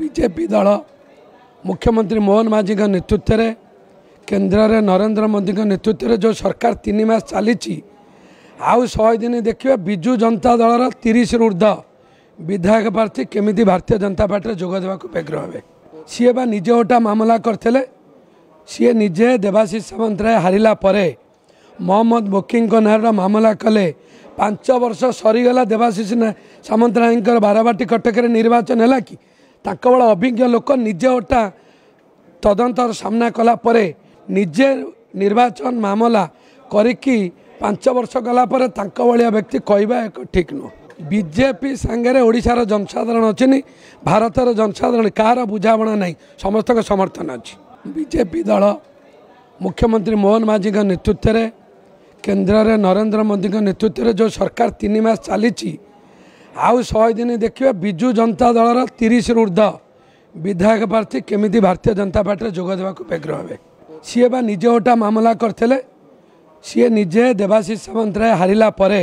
BJP ଦଳ ମୁଖ୍ୟମନ୍ତ୍ରୀ ମୋହନ ମାଝୀଙ୍କ ନେତୃତ୍ୱରେ କେନ୍ଦ୍ରରେ ନରେନ୍ଦ୍ର ମୋଦିଙ୍କ ନେତୃତ୍ୱରେ ଯେଉଁ ସରକାର ତିନି ମାସ ଚାଲିଛି ଆଉ ଶହେ ଦିନ ଦେଖିବେ ବିଜୁ ଜନତା ଦଳର ତିରିଶରୁ ଉର୍ଦ୍ଧ ବିଧାୟକ ପ୍ରାର୍ଥୀ କେମିତି ଭାରତୀୟ ଜନତା ପାର୍ଟିରେ ଯୋଗ ଦେବାକୁ ବ୍ୟଗ୍ର ହେବେ ସିଏ ବା ନିଜେ ଗୋଟା ମାମଲା କରିଥିଲେ ସିଏ ନିଜେ ଦେବାଶିଷ ସାମନ୍ତରାୟ ହାରିଲା ପରେ ମହମ୍ମଦ ବୋକିଙ୍କ ନାଁର ମାମଲା କଲେ ପାଞ୍ଚ ବର୍ଷ ସରିଗଲା ଦେବାଶିଷ ସାମନ୍ତରାୟଙ୍କର ବାରବାଟୀ କଟକରେ ନିର୍ବାଚନ ହେଲା କି ତାଙ୍କ ଭଳି ଅଭିଜ୍ଞ ଲୋକ ନିଜେ ଓଟା ତଦନ୍ତର ସାମ୍ନା କଲା ପରେ ନିଜେ ନିର୍ବାଚନ ମାମଲା କରିକି ପାଞ୍ଚ ବର୍ଷ ଗଲା ପରେ ତାଙ୍କ ଭଳିଆ ବ୍ୟକ୍ତି କହିବା ଏକ ଠିକ୍ ନୁହଁ ବିଜେପି ସାଙ୍ଗରେ ଓଡ଼ିଶାର ଜନସାଧାରଣ ଅଛନ୍ତି ଭାରତର ଜନସାଧାରଣ କାହାର ବୁଝାମଣା ନାହିଁ ସମସ୍ତଙ୍କ ସମର୍ଥନ ଅଛି ବିଜେପି ଦଳ ମୁଖ୍ୟମନ୍ତ୍ରୀ ମୋହନ ମାଝୀଙ୍କ ନେତୃତ୍ୱରେ କେନ୍ଦ୍ରରେ ନରେନ୍ଦ୍ର ମୋଦିଙ୍କ ନେତୃତ୍ୱରେ ଯେଉଁ ସରକାର ତିନି ମାସ ଚାଲିଛି ଆଉ ଶହେ ଦିନ ଦେଖିବେ ବିଜୁ ଜନତା ଦଳର ତିରିଶରୁ ଉର୍ଦ୍ଧ୍ୱ ବିଧାୟକ ପ୍ରାର୍ଥୀ କେମିତି ଭାରତୀୟ ଜନତା ପାର୍ଟିରେ ଯୋଗ ଦେବାକୁ ବ୍ୟଗ୍ରହ ହେବେ ସିଏ ବା ନିଜେ ଗୋଟା ମାମଲା କରିଥିଲେ ସିଏ ନିଜେ ଦେବାଶିଷ ସାମନ୍ତରାୟ ହାରିଲା ପରେ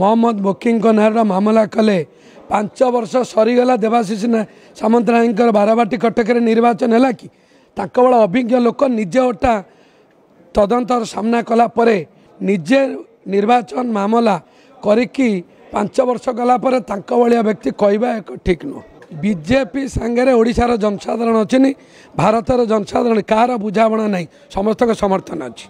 ମହମ୍ମଦ ମୋକିଙ୍କ ନାଁର ମାମଲା କଲେ ପାଞ୍ଚ ବର୍ଷ ସରିଗଲା ଦେବାଶିଷ ସାମନ୍ତରାୟଙ୍କର ବାରବାଟୀ କଟକରେ ନିର୍ବାଚନ ହେଲା କି ତାଙ୍କ ଭଳି ଅଭିଜ୍ଞ ଲୋକ ନିଜେ ଗୋଟା ତଦନ୍ତର ସାମ୍ନା କଲା ପରେ ନିଜେ ନିର୍ବାଚନ ମାମଲା କରିକି ପାଞ୍ଚ ବର୍ଷ ଗଲା ପରେ ତାଙ୍କ ଭଳିଆ ବ୍ୟକ୍ତି କହିବା ଏକ ଠିକ୍ ନୁହଁ ବିଜେପି ସାଙ୍ଗରେ ଓଡ଼ିଶାର ଜନସାଧାରଣ ଅଛିନି ଭାରତର ଜନସାଧାରଣ କାହାର ବୁଝାମଣା ନାହିଁ ସମସ୍ତଙ୍କ ସମର୍ଥନ ଅଛି